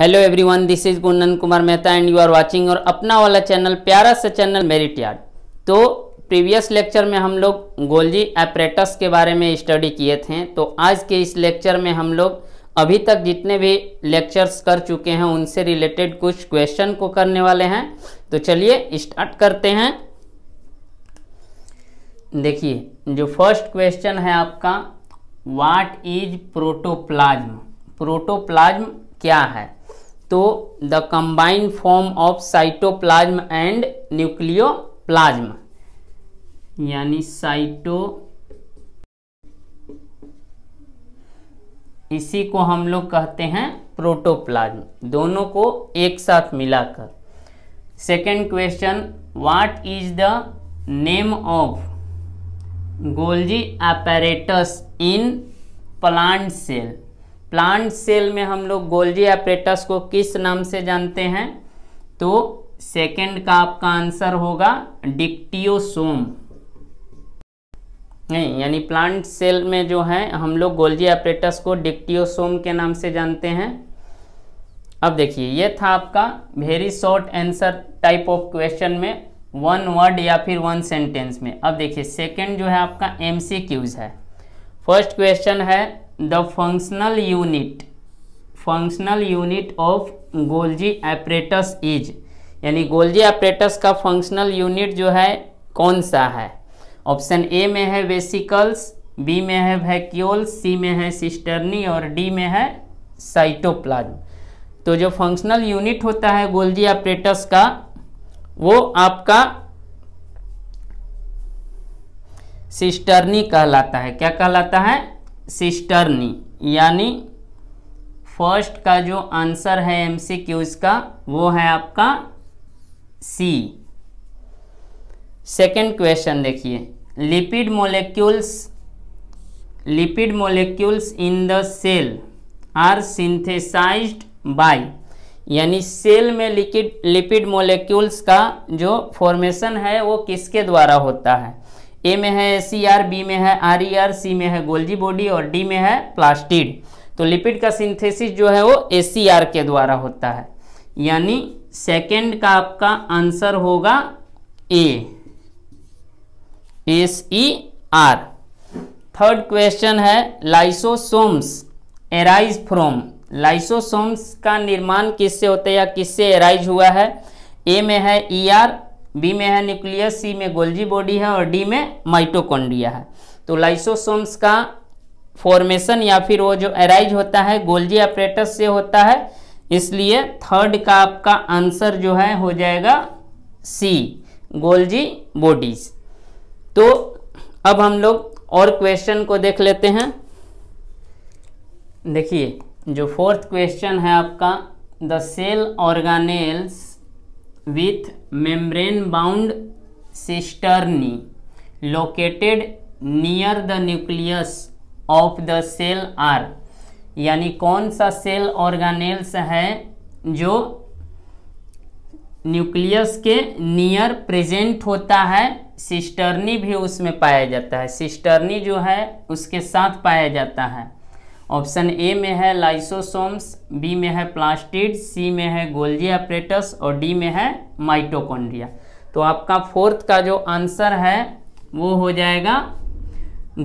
Hello everyone this is Gundan Kumar Mehta and you are watching और अपना वाला चैनल प्यारा सा चैनल मेरिट यार्ड तो प्रीवियस लेक्चर में हम लोग गोल्जी एपरेटस के बारे में स्टडी किए थे तो आज के इस लेक्चर में हम लोग अभी तक जितने भी लेक्चर्स कर चुके हैं उनसे रिलेटेड कुछ क्वेश्चन को करने वाले हैं तो चलिए स्टार्ट करते हैं देखिए जो फर्स्ट क्वेश्चन है आपका वाट इज प्रोटोप्लाज्म प्रोटोप्लाज्म क्या है तो the combined form of cytoplasm and nucleoplasm यानी साइटो इसी को हम लोग कहते हैं प्रोटोप्लाज्म दोनों को एक साथ मिलाकर second question what is the name of Golgi apparatus in plant cell plant cell में हम लोग गोल्जी ऑपरेटस को किस नाम से जानते हैं तो सेकंड का आपका आंसर होगा डिक्टियोसोम नहीं यानी प्लांट सेल में जो है हम लोग गोल्जी ऑपरेटस को डिक्टियोसोम के नाम से जानते हैं अब देखिए ये था आपका very short answer type of question में वन वर्ड या फिर वन सेंटेंस में अब देखिए सेकंड जो है आपका एमसीक्यूज है फर्स्ट क्वेश्चन है the functional unit functional unit of Golgi apparatus is यानी गोल्जी एपरेटस का फंक्शनल यूनिट जो है कौन सा है ऑप्शन ए में है वेसिकल्स बी में है वैक्यूल सी में है सिस्टर्नी और डी में है साइटोप्लाज्म तो जो फंक्शनल यूनिट होता है गोल्जी ऑपरेटस का वो आपका सिस्टर्नी कहलाता है क्या कहलाता है सिस्टर्नी यानी फर्स्ट का जो आंसर है एम सी क्यूज का वो है आपका सी सेकेंड क्वेश्चन देखिए lipid molecules lipid molecules in the cell are synthesised by यानी सेल में लिक्विड लिपिड मोलिक्यूल्स का जो फॉर्मेशन है वो किसके द्वारा होता है ए में है सी आर बी में है आर ई आर सी में है गोल्जी बॉडी और डी में है प्लास्टिड तो लिपिड का सिंथेसिस जो है वो ए सी आर के द्वारा होता है यानी सेकेंड का आपका आंसर होगा A S E R third question है लाइसोसोम्स एराइज फ्रॉम लाइसोसोम्स का निर्माण किससे होता है या किससे एराइज हुआ है ए में है E e ER, R B में है न्यूक्लियस सी में गोल्जी बॉडी है और डी में माइटोकॉन्ड्रिया है तो लाइसोसोम्स का फॉर्मेशन या फिर वो जो अराइज होता है गोल्जी ऑपरेटस से होता है इसलिए थर्ड का आपका आंसर जो है हो जाएगा सी गोल्जी बॉडीज तो अब हम लोग और क्वेश्चन को देख लेते हैं देखिए जो फोर्थ क्वेश्चन है आपका the cell organelles with membrane bound cisternae located near the nucleus of the cell are यानी कौन सा सेल ऑर्गेनेल्स है जो न्यूक्लियस के नियर प्रेजेंट होता है सिस्टर्नी भी उसमें पाया जाता है सिस्टर्नी जो है उसके साथ पाया जाता है ऑप्शन ए में है लाइसोसोम्स बी में है प्लास्टिड सी में है गोल्जी ऑपरेटस और डी में है माइटोकॉन्ड्रिया तो आपका फोर्थ का जो आंसर है वो हो जाएगा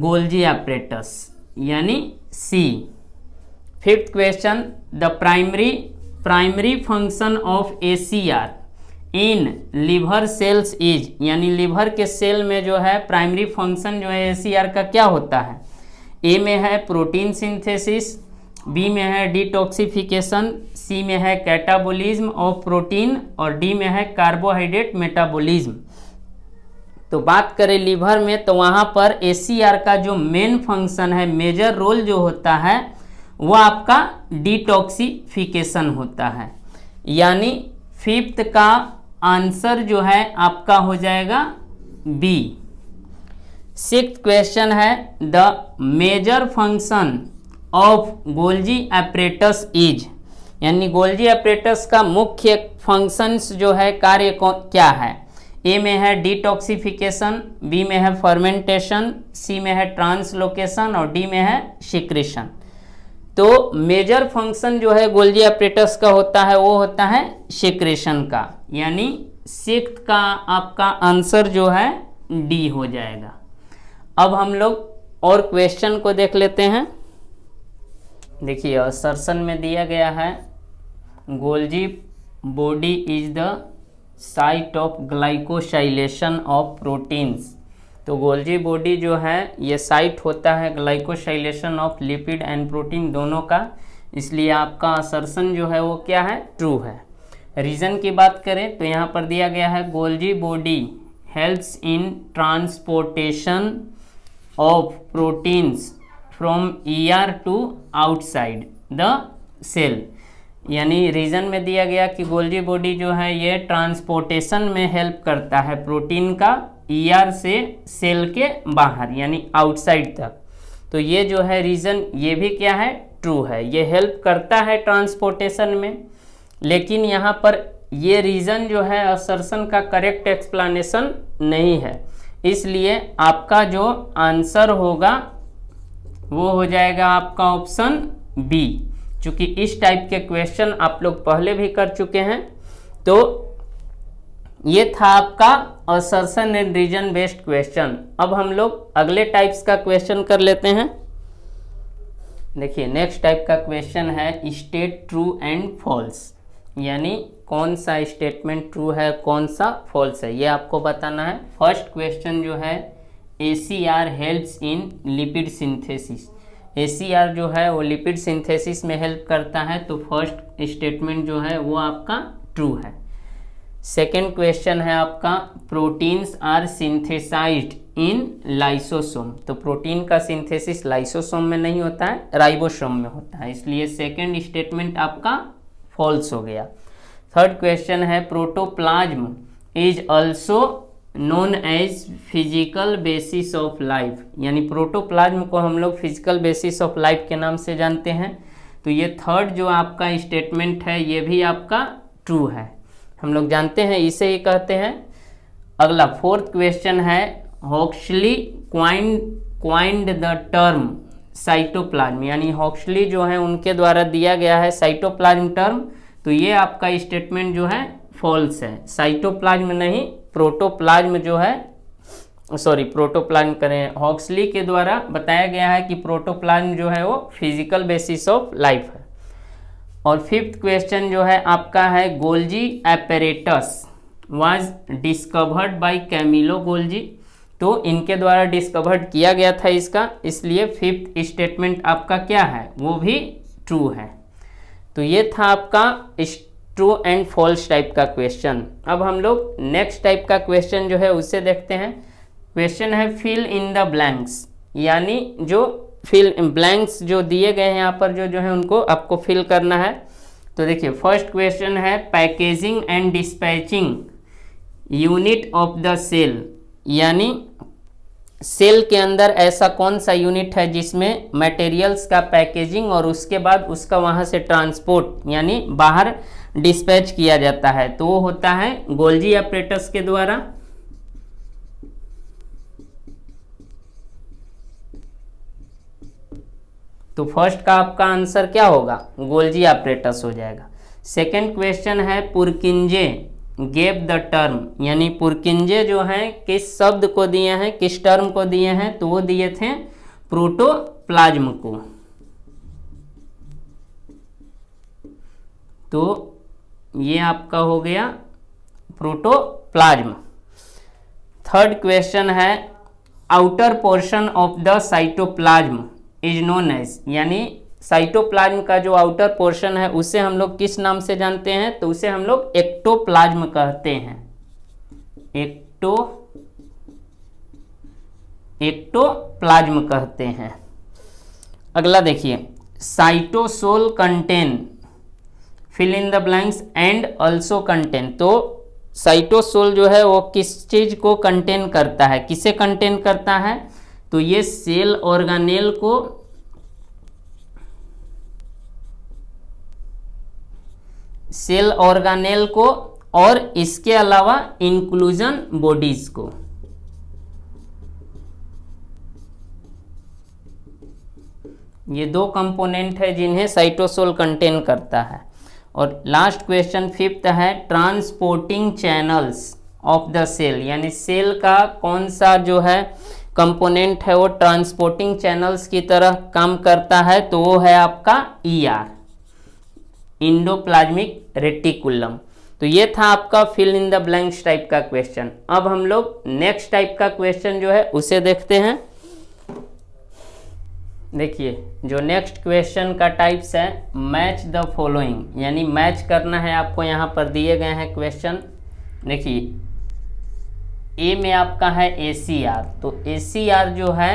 गोल्जी ऑपरेटस यानी C fifth question the primary primary function of A C R in liver cells is यानी लिवर के सेल में जो है प्राइमरी फंक्शन जो है ए सी आर का क्या होता है ए में है प्रोटीन सिंथेसिस बी में है डिटॉक्सिफिकेशन सी में है कैटाबोलिज्म ऑफ प्रोटीन और डी में है कार्बोहाइड्रेट मेटाबोलिज्म तो बात करें लीवर में तो वहाँ पर ए का जो मेन फंक्शन है मेजर रोल जो होता है वह आपका डिटॉक्सीफिकेशन होता है यानी फिफ्थ का आंसर जो है आपका हो जाएगा बी सिक्स क्वेश्चन है the major function of Golgi apparatus is यानी गोल्जी ऑपरेटर्स का मुख्य फंक्शंस जो है कार्य क्या है ए में है डिटॉक्सिफिकेशन बी में है फर्मेंटेशन सी में है ट्रांसलोकेशन और डी में है सिक्रेशन तो मेजर फंक्शन जो है गोल्जी ऑपरेटर्स का होता है वो होता है सिक्रेशन का यानी सिक्स का आपका आंसर जो है डी हो जाएगा अब हम लोग और क्वेश्चन को देख लेते हैं देखिए सरसन में दिया गया है Golgi body is the site of glycosylation of proteins तो गोल्जी बॉडी जो है ये साइट होता है glycosylation of lipid and protein दोनों का इसलिए आपका असरसन जो है वो क्या है ट्रू है रीज़न की बात करें तो यहाँ पर दिया गया है Golgi body helps in transportation proteins from E R to outside the cell यानी रीज़न में दिया गया कि गोल्जी बॉडी जो है ये ट्रांसपोर्टेशन में हेल्प करता है प्रोटीन का ई आर से सेल के बाहर यानी आउटसाइड तक तो ये जो है रीज़न ये भी क्या है ट्रू है ये हेल्प करता है ट्रांसपोर्टेशन में लेकिन यहाँ पर ये रीज़न जो है असरसन का करेक्ट एक्सप्लानेशन नहीं है इसलिए आपका जो आंसर होगा वो हो जाएगा आपका ऑप्शन बी चूंकि इस टाइप के क्वेश्चन आप लोग पहले भी कर चुके हैं तो ये था आपका assertion and reason based question अब हम लोग अगले टाइप्स का क्वेश्चन कर लेते हैं देखिए नेक्स्ट टाइप का क्वेश्चन है स्टेट ट्रू एंड फॉल्स यानी कौन सा स्टेटमेंट ट्रू है कौन सा फॉल्स है ये आपको बताना है फर्स्ट क्वेश्चन जो है A C R helps in lipid synthesis A C R जो है वो लिपिड सिंथेसिस में हेल्प करता है तो फर्स्ट स्टेटमेंट जो है वो आपका ट्रू है सेकेंड क्वेश्चन है आपका proteins are synthesised in lysosome तो प्रोटीन का सिंथेसिस लाइसोसोम में नहीं होता है राइबोसोम में होता है इसलिए सेकेंड स्टेटमेंट आपका फॉल्स हो गया थर्ड क्वेश्चन है protoplasm is also known as physical basis of life यानी प्रोटोप्लाज्म को हम लोग फिजिकल बेसिस ऑफ लाइफ के नाम से जानते हैं तो ये थर्ड जो आपका स्टेटमेंट है ये भी आपका ट्रू है हम लोग जानते हैं इसे ही कहते हैं अगला फोर्थ क्वेश्चन है Huxley coined coined the term cytoplasm यानी हॉक्सली जो है उनके द्वारा दिया गया है साइटोप्लाज्म टर्म तो ये आपका स्टेटमेंट जो है फॉल्स है साइटोप्लाज्म नहीं प्रोटोप्लाज्म जो है सॉरी प्रोटोप्लाज्म करें हॉक्सली के द्वारा बताया गया है कि प्रोटोप्लाज्म जो है वो फिजिकल बेसिस ऑफ लाइफ है और फिफ्थ क्वेश्चन जो है आपका है Golgi apparatus was discovered by Camillo Golgi तो इनके द्वारा डिस्कवर्ड किया गया था इसका इसलिए फिफ्थ स्टेटमेंट आपका क्या है वो भी ट्रू है तो ये था आपका ट्रू एंड फॉल्स टाइप का क्वेश्चन अब हम लोग नेक्स्ट टाइप का क्वेश्चन जो है उसे देखते हैं क्वेश्चन है फिल इन द ब्लैंक्स यानी जो फिल ब्लैंक्स जो दिए गए हैं यहाँ पर जो जो है उनको आपको फिल करना है तो देखिए फर्स्ट क्वेश्चन है packaging and dispatching unit of the cell यानी सेल के अंदर ऐसा कौन सा यूनिट है जिसमें मटेरियल्स का पैकेजिंग और उसके बाद उसका वहां से ट्रांसपोर्ट यानी बाहर डिस्पैच किया जाता है तो वो होता है गोल्जी ऑपरेटर्स के द्वारा तो फर्स्ट का आपका आंसर क्या होगा गोल्जी ऑपरेटर्स हो जाएगा सेकंड क्वेश्चन है पुरकिंजे गेप द टर्म यानी पुरकिंजे जो हैं किस शब्द को दिए हैं किस टर्म को दिए हैं तो वो दिए थे प्रोटोप्लाज्म को तो ये आपका हो गया प्रोटोप्लाज्म थर्ड क्वेश्चन है outer portion of the cytoplasm is known as यानी साइटोप्लाज्म का जो आउटर पोर्शन है उसे हम लोग किस नाम से जानते हैं तो उसे हम लोग एक्टोप्लाज्म कहते हैं एक्टो एक्टोप्लाज्म कहते हैं अगला देखिए cytosol contain fill in the blanks and also contain तो साइटोसोल जो है वो किस चीज़ को कंटेन करता है किसे कंटेन करता है तो ये सेल ऑर्गेनेल को सेल ऑर्गानेल को और इसके अलावा इंक्लूजन बॉडीज को ये दो कंपोनेंट है जिन्हें साइटोसोल कंटेन करता है और लास्ट क्वेश्चन फिफ्थ है transporting channels of the cell यानी सेल का कौन सा जो है कंपोनेंट है वो ट्रांसपोर्टिंग चैनल्स की तरह काम करता है तो वो है आपका ER e ER. Endoplasmic reticulum तो ये था आपका fill in the blanks type का क्वेश्चन अब हम लोग नेक्स्ट टाइप का क्वेश्चन जो है उसे देखते हैं देखिए जो नेक्स्ट क्वेश्चन का टाइप्स है मैच द फॉलोइंग यानी मैच करना है आपको यहाँ पर दिए गए हैं क्वेश्चन देखिए ए में आपका है ए तो ए जो है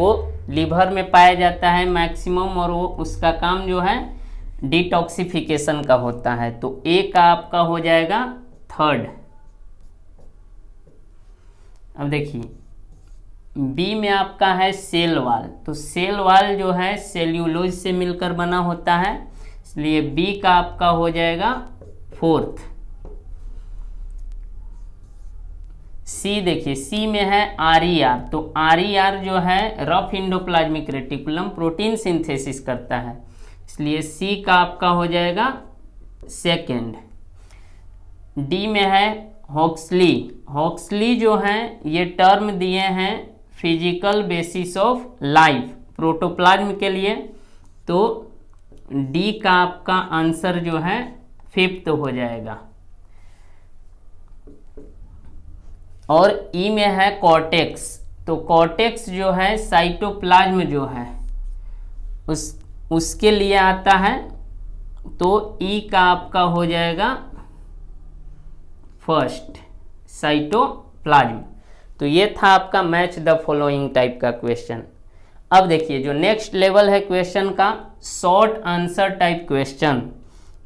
वो लीवर में पाया जाता है मैक्सिमम और वो उसका काम जो है डिटॉक्सिफिकेशन का होता है तो ए का आपका हो जाएगा थर्ड अब देखिए बी में आपका है सेल वाल तो सेल वाल जो है सेल्यूलोज से मिलकर बना होता है इसलिए बी का आपका हो जाएगा फोर्थ सी देखिए सी में है आर ई आर तो आर ई आर जो है rough endoplasmic reticulum protein synthesis करता है इसलिए सी का आपका हो जाएगा सेकेंड डी में है हॉक्सली हॉक्सली जो है ये टर्म दिए हैं physical basis of life protoplasm के लिए तो डी का आपका आंसर जो है फिफ्थ हो जाएगा और ई e में है कॉटेक्स तो कॉटेक्स जो है साइटोप्लाज्म जो है उस उसके लिए आता है तो ई e का आपका हो जाएगा फर्स्ट साइटोप्लाज्म तो ये था आपका मैच द फॉलोइंग टाइप का क्वेश्चन अब देखिए जो नेक्स्ट लेवल है क्वेश्चन का शॉर्ट आंसर टाइप क्वेश्चन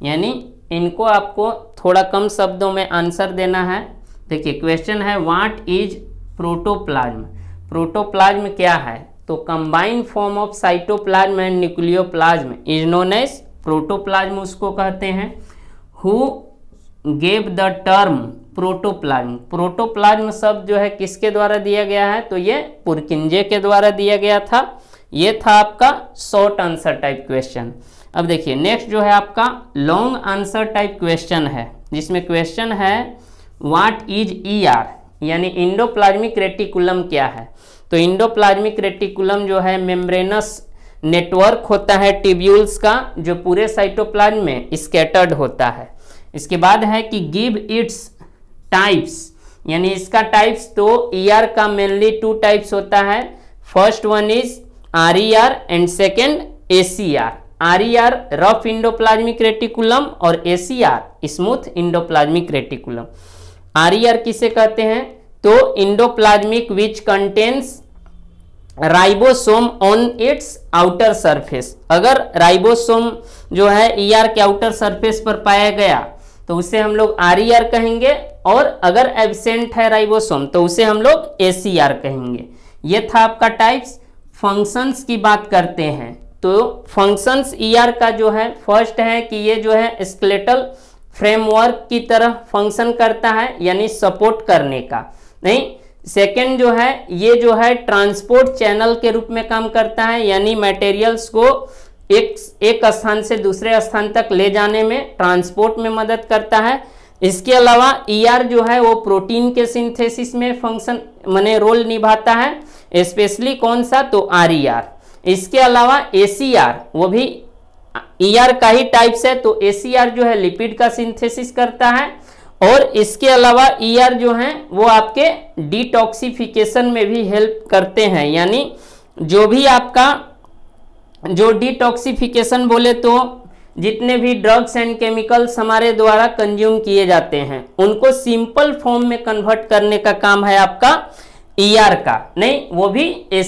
यानी इनको आपको थोड़ा कम शब्दों में आंसर देना है देखिए क्वेश्चन है वाट इज प्रोटोप्लाज्म प्रोटोप्लाज्म क्या है तो combined form of cytoplasm and nucleoplasm is known as protoplasm उसको कहते हैं who gave the term protoplasm protoplasm शब्द जो है किसके द्वारा दिया गया है तो ये पुरकिंजे के द्वारा दिया गया था ये था आपका शॉर्ट आंसर टाइप क्वेश्चन अब देखिए नेक्स्ट जो है आपका लॉन्ग आंसर टाइप क्वेश्चन है जिसमें क्वेश्चन है व्हाट इज ईआर यानी इंडोप्लाज्मिक रेटिकुलम क्या है तो इंडोप्लाज्मिक रेटिकुलम जो है मेम्ब्रेनस नेटवर्क होता है टिब्यूल्स का जो पूरे साइटोप्लाज्म में स्केटर्ड होता है इसके बाद है कि गिव इट्स टाइप्स यानी इसका टाइप्स तो ईआर e का मेनली टू टाइप्स होता है first one is R E R and second A C R R E R rough endoplasmic reticulum और A C R smooth endoplasmic reticulum R E R किसे कहते हैं तो endoplasmic which contains ribosome on its outer surface अगर ribosome जो है E e ER के outer surface पर पाया गया तो उसे हम लोग आर ई आर कहेंगे और अगर एबसेंट है राइबोसोम तो उसे हम लोग ए सी आर कहेंगे ये था आपका टाइप्स फंक्शंस की बात करते हैं तो फंक्शंस ई ER का जो है फर्स्ट है कि ये जो है स्केलेटल फ्रेमवर्क की तरह फंक्शन करता है यानी सपोर्ट करने का नहीं सेकेंड जो है ये जो है ट्रांसपोर्ट चैनल के रूप में काम करता है यानी मटेरियल्स को एक एक स्थान से दूसरे स्थान तक ले जाने में ट्रांसपोर्ट में मदद करता है इसके अलावा ईआर e ER जो है वो प्रोटीन के सिंथेसिस में फंक्शन माने रोल निभाता है स्पेशली कौन सा तो आर ई आर इसके अलावा ए सी आर वो भी ई e ER का ही टाइप्स है तो ए सी आर जो है लिपिड का सिंथेसिस करता है और इसके अलावा ईआर e ER जो हैं वो आपके डिटॉक्सिफिकेशन में भी हेल्प करते हैं यानी जो भी आपका जो डिटॉक्सिफिकेशन बोले तो जितने भी ड्रग्स एंड केमिकल्स हमारे द्वारा कंज्यूम किए जाते हैं उनको सिंपल फॉर्म में कन्वर्ट करने का काम है आपका ई e ER का नहीं वो भी ए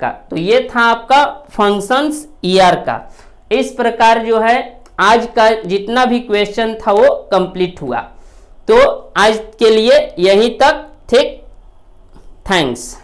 का तो ये था आपका फंक्शंस ई ER का इस प्रकार जो है आज का जितना भी क्वेश्चन था वो कंप्लीट हुआ तो आज के लिए यहीं तक ठीक थैंक्स